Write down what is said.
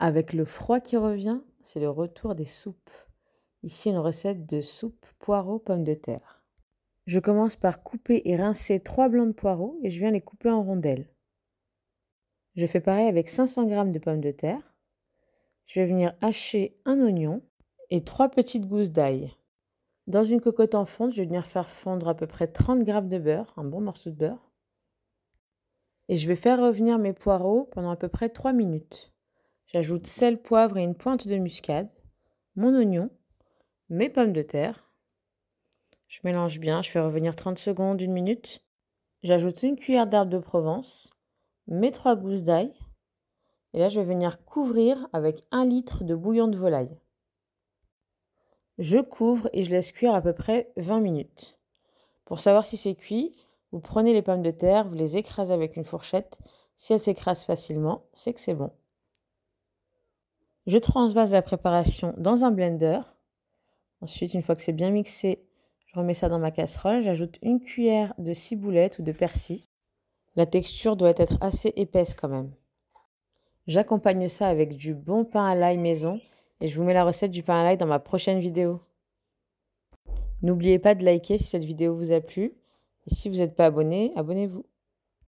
Avec le froid qui revient, c'est le retour des soupes. Ici une recette de soupe poireaux pommes de terre. Je commence par couper et rincer trois blancs de poireaux et je viens les couper en rondelles. Je fais pareil avec 500 g de pommes de terre. Je vais venir hacher un oignon et 3 petites gousses d'ail. Dans une cocotte en fonte, je vais venir faire fondre à peu près 30 g de beurre, un bon morceau de beurre. Et je vais faire revenir mes poireaux pendant à peu près 3 minutes. J'ajoute sel, poivre et une pointe de muscade, mon oignon, mes pommes de terre. Je mélange bien, je fais revenir 30 secondes, une minute. J'ajoute une cuillère d'herbe de Provence, mes trois gousses d'ail. Et là, je vais venir couvrir avec un litre de bouillon de volaille. Je couvre et je laisse cuire à peu près 20 minutes. Pour savoir si c'est cuit, vous prenez les pommes de terre, vous les écrasez avec une fourchette. Si elles s'écrasent facilement, c'est que c'est bon. Je transvase la préparation dans un blender. Ensuite, une fois que c'est bien mixé, je remets ça dans ma casserole. J'ajoute une cuillère de ciboulette ou de persil. La texture doit être assez épaisse quand même. J'accompagne ça avec du bon pain à l'ail maison et je vous mets la recette du pain à l'ail dans ma prochaine vidéo. N'oubliez pas de liker si cette vidéo vous a plu. Et si vous n'êtes pas abonné, abonnez-vous.